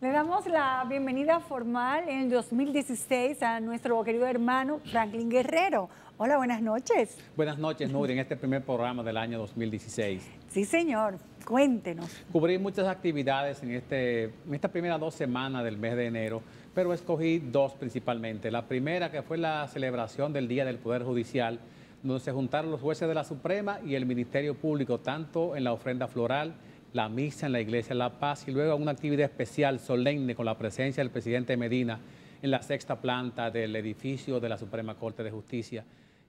Le damos la bienvenida formal en 2016 a nuestro querido hermano Franklin Guerrero. Hola, buenas noches. Buenas noches, Nuri, en este primer programa del año 2016. Sí, señor, cuéntenos. Cubrí muchas actividades en, este, estas primeras dos semanas del mes de enero, pero escogí dos principalmente. La primera, que fue la celebración del Día del Poder Judicial, donde se juntaron los jueces de la Suprema y el Ministerio Público, tanto en la ofrenda floral, la misa en la Iglesia La Paz y luego una actividad especial, solemne, con la presencia del presidente Medina en la sexta planta del edificio de la Suprema Corte de Justicia.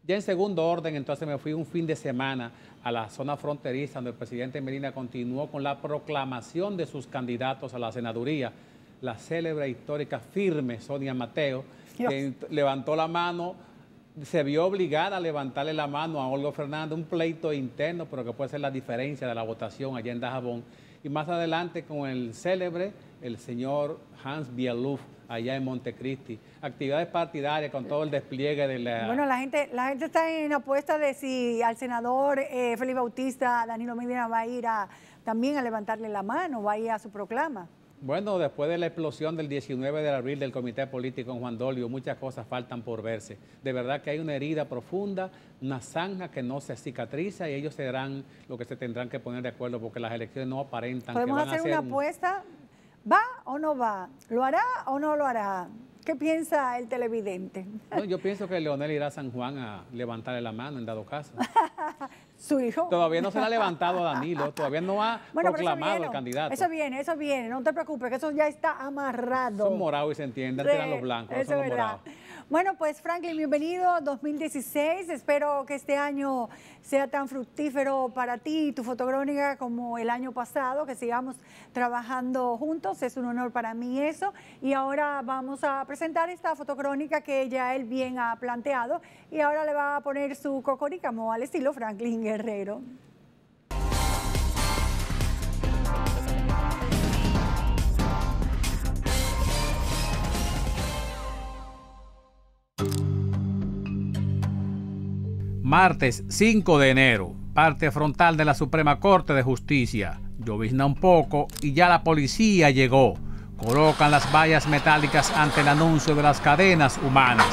Ya en segundo orden, entonces me fui un fin de semana a la zona fronteriza donde el presidente Medina continuó con la proclamación de sus candidatos a la senaduría. La célebre e histórica firme Sonia Mateo, que levantó la mano se vio obligada a levantarle la mano a Olga Fernández, un pleito interno, pero que puede ser la diferencia de la votación allá en Dajabón. Y más adelante con el célebre, el señor Hans Bieluf, allá en Montecristi. Actividades partidarias con todo el despliegue de la... Bueno, la gente, la gente está en apuesta de si al senador eh, Felipe Bautista, Danilo Medina va a ir también a levantarle la mano, va a ir a su proclama. Bueno, después de la explosión del 19 de abril del Comité Político en Juan Dolio, muchas cosas faltan por verse. De verdad que hay una herida profunda, una zanja que no se cicatriza y ellos serán lo que se tendrán que poner de acuerdo porque las elecciones no aparentan. ¿Podemos que van hacer, ¿Podemos hacer una apuesta? ¿Va o no va? ¿Lo hará o no lo hará? ¿Qué piensa el televidente? yo pienso que Leonel irá a San Juan a levantarle la mano en dado caso. su hijo. Todavía no se le ha levantado a Danilo, todavía no ha proclamado el candidato. Eso viene, eso viene, no te preocupes, que eso ya está amarrado. Son morados y se entienden, eran los blancos, eso son los morados. Bueno, pues Franklin, bienvenido 2016. Espero que este año sea tan fructífero para ti y tu fotocrónica como el año pasado, que sigamos trabajando juntos. Es un honor para mí eso. Y ahora vamos a presentar esta fotocrónica que ya él bien ha planteado y ahora le va a poner su cocorícamo al estilo Franklin Guerrero. Martes 5 de enero, parte frontal de la Suprema Corte de Justicia. Llovizna un poco y ya la policía llegó. Colocan las vallas metálicas ante el anuncio de las cadenas humanas.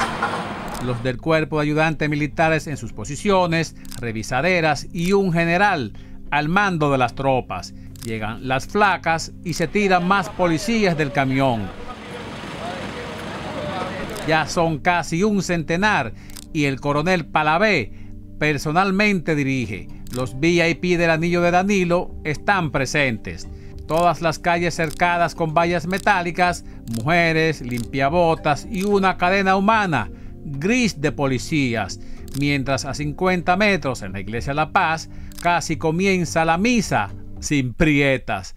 Los del cuerpo de ayudantes militares en sus posiciones, revisaderas y un general al mando de las tropas. Llegan las flacas y se tiran más policías del camión. Ya son casi un centenar y el coronel Palabé personalmente dirige. Los VIP del Anillo de Danilo están presentes. Todas las calles cercadas con vallas metálicas, mujeres, limpiabotas y una cadena humana gris de policías. Mientras a 50 metros en la iglesia La Paz casi comienza la misa sin prietas.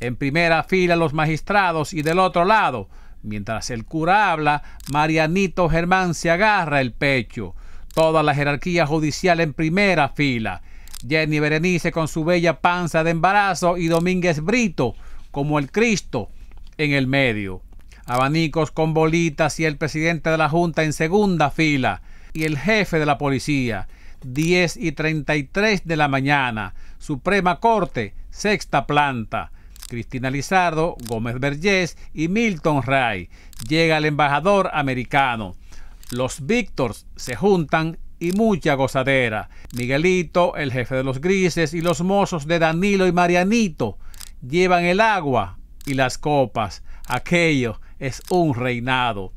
En primera fila los magistrados y del otro lado, mientras el cura habla, Marianito Germán se agarra el pecho toda la jerarquía judicial en primera fila. Jenny Berenice con su bella panza de embarazo y Domínguez Brito como el Cristo en el medio. Abanicos con bolitas y el presidente de la Junta en segunda fila y el jefe de la policía. 10 y 33 de la mañana. Suprema Corte, sexta planta. Cristina Lizardo, Gómez Vergés y Milton Ray. Llega el embajador americano. Los Víctors se juntan y mucha gozadera. Miguelito, el jefe de los grises, y los mozos de Danilo y Marianito llevan el agua y las copas. Aquello es un reinado.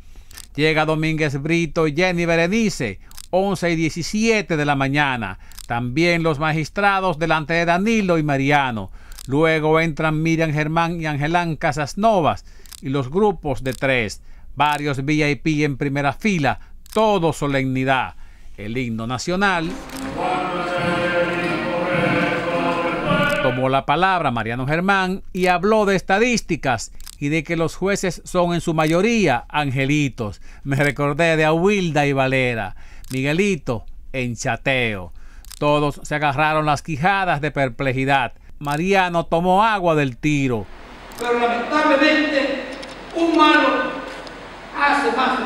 Llega Domínguez Brito y Jenny Berenice, 11 y 17 de la mañana. También los magistrados delante de Danilo y Mariano. Luego entran Miriam Germán y Angelán Casasnovas y los grupos de tres varios VIP en primera fila, todo solemnidad. El himno nacional. Tomó la palabra Mariano Germán y habló de estadísticas y de que los jueces son en su mayoría angelitos. Me recordé de Awilda y Valera, Miguelito en chateo. Todos se agarraron las quijadas de perplejidad. Mariano tomó agua del tiro. Pero lamentablemente, un malo más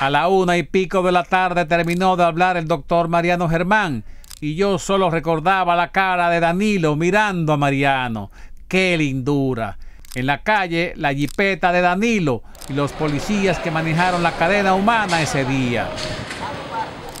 A la una y pico de la tarde terminó de hablar el doctor Mariano Germán y yo solo recordaba la cara de Danilo mirando a Mariano. ¡Qué lindura! En la calle, la jipeta de Danilo y los policías que manejaron la cadena humana ese día.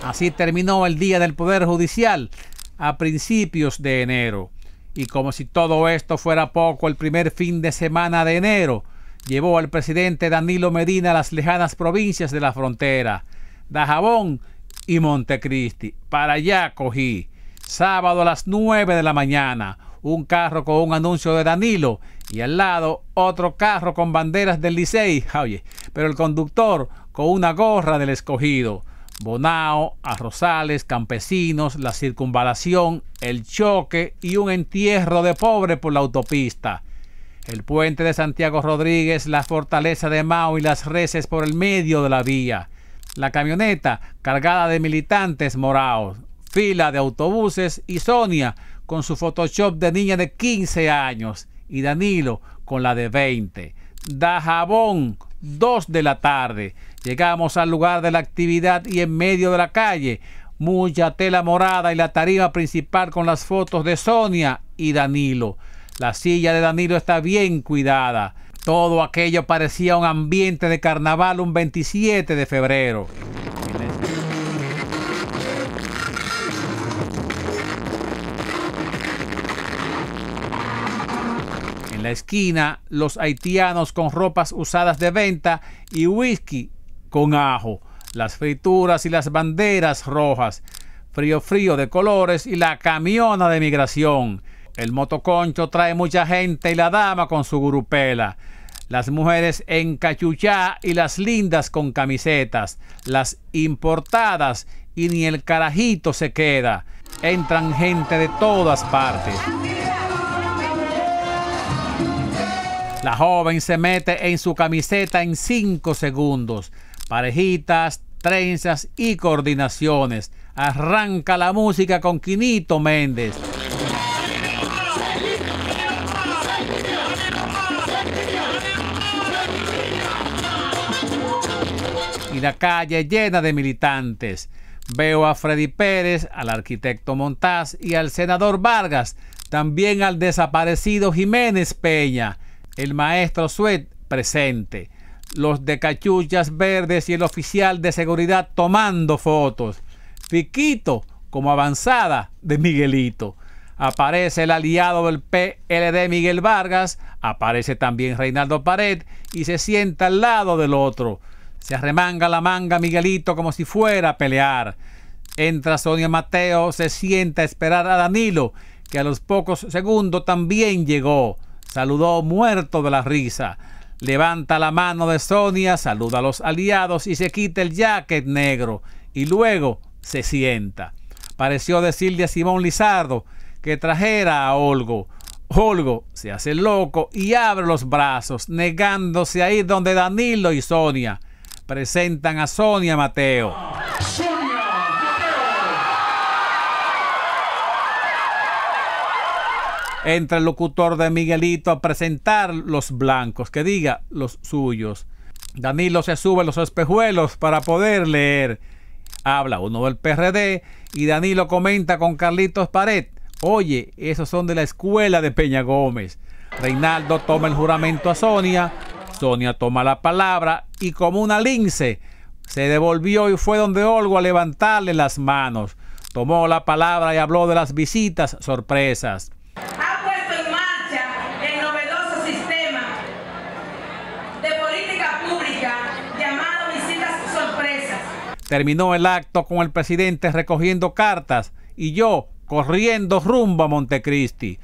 Así terminó el día del Poder Judicial a principios de enero. Y como si todo esto fuera poco, el primer fin de semana de enero llevó al presidente Danilo Medina a las lejanas provincias de la frontera, Dajabón y Montecristi. Para allá cogí. Sábado a las 9 de la mañana, un carro con un anuncio de Danilo y al lado otro carro con banderas del Licey. Oye, pero el conductor con una gorra del escogido. Bonao, Arrozales, Campesinos, la circunvalación, el choque y un entierro de pobre por la autopista. El puente de Santiago Rodríguez, la fortaleza de Mao y las reses por el medio de la vía. La camioneta cargada de militantes moraos, fila de autobuses y Sonia con su Photoshop de niña de 15 años y Danilo con la de 20. Da jabón, 2 de la tarde. Llegamos al lugar de la actividad y en medio de la calle, mucha tela morada y la tarima principal con las fotos de Sonia y Danilo. La silla de Danilo está bien cuidada. Todo aquello parecía un ambiente de carnaval un 27 de febrero. En la esquina, los haitianos con ropas usadas de venta y whisky con ajo, las frituras y las banderas rojas, frío frío de colores y la camiona de migración. El motoconcho trae mucha gente y la dama con su grupela... Las mujeres en cachuchá y las lindas con camisetas, las importadas y ni el carajito se queda. Entran gente de todas partes. La joven se mete en su camiseta en cinco segundos parejitas, trenzas y coordinaciones. Arranca la música con Quinito Méndez. Y la calle llena de militantes. Veo a Freddy Pérez, al arquitecto Montaz y al senador Vargas, también al desaparecido Jiménez Peña, el maestro Suet presente los de cachuchas verdes y el oficial de seguridad tomando fotos. Fiquito como avanzada de Miguelito. Aparece el aliado del PLD Miguel Vargas, aparece también Reinaldo Pared y se sienta al lado del otro. Se arremanga la manga Miguelito como si fuera a pelear. Entra Sonia Mateo, se sienta a esperar a Danilo, que a los pocos segundos también llegó. Saludó muerto de la risa levanta la mano de Sonia, saluda a los aliados y se quita el jacket negro y luego se sienta. Pareció decirle a Simón Lizardo que trajera a Olgo. Olgo se hace loco y abre los brazos, negándose ahí donde Danilo y Sonia. Presentan a Sonia Mateo. entre el locutor de Miguelito a presentar los blancos, que diga los suyos. Danilo se sube a los espejuelos para poder leer. Habla uno del PRD y Danilo comenta con Carlitos Pared. Oye, esos son de la escuela de Peña Gómez. Reinaldo toma el juramento a Sonia. Sonia toma la palabra y como una lince se devolvió y fue donde Olgo a levantarle las manos. Tomó la palabra y habló de las visitas sorpresas. Terminó el acto con el presidente recogiendo cartas y yo corriendo rumbo a Montecristi.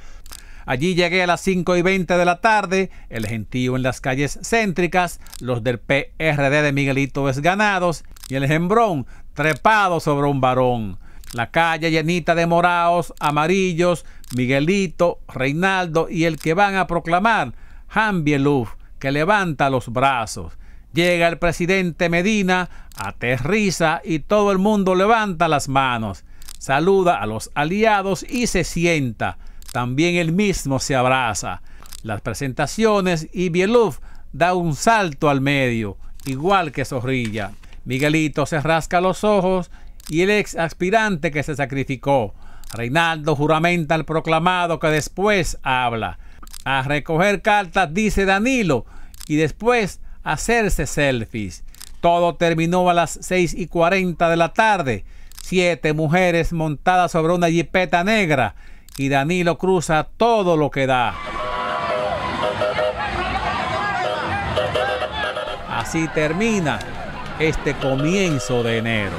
Allí llegué a las 5 y 20 de la tarde, el gentío en las calles céntricas, los del PRD de Miguelito desganados y el gembrón trepado sobre un varón. La calle llenita de moraos, amarillos, Miguelito, Reinaldo y el que van a proclamar, Jambieluf, que levanta los brazos. Llega el presidente Medina, aterriza y todo el mundo levanta las manos, saluda a los aliados y se sienta. También él mismo se abraza. Las presentaciones y Bieluf da un salto al medio, igual que Zorrilla. Miguelito se rasca los ojos y el ex aspirante que se sacrificó. Reinaldo juramenta al proclamado que después habla. A recoger cartas dice Danilo y después hacerse selfies. Todo terminó a las 6 y 40 de la tarde. Siete mujeres montadas sobre una jipeta negra y Danilo cruza todo lo que da. Así termina este comienzo de enero.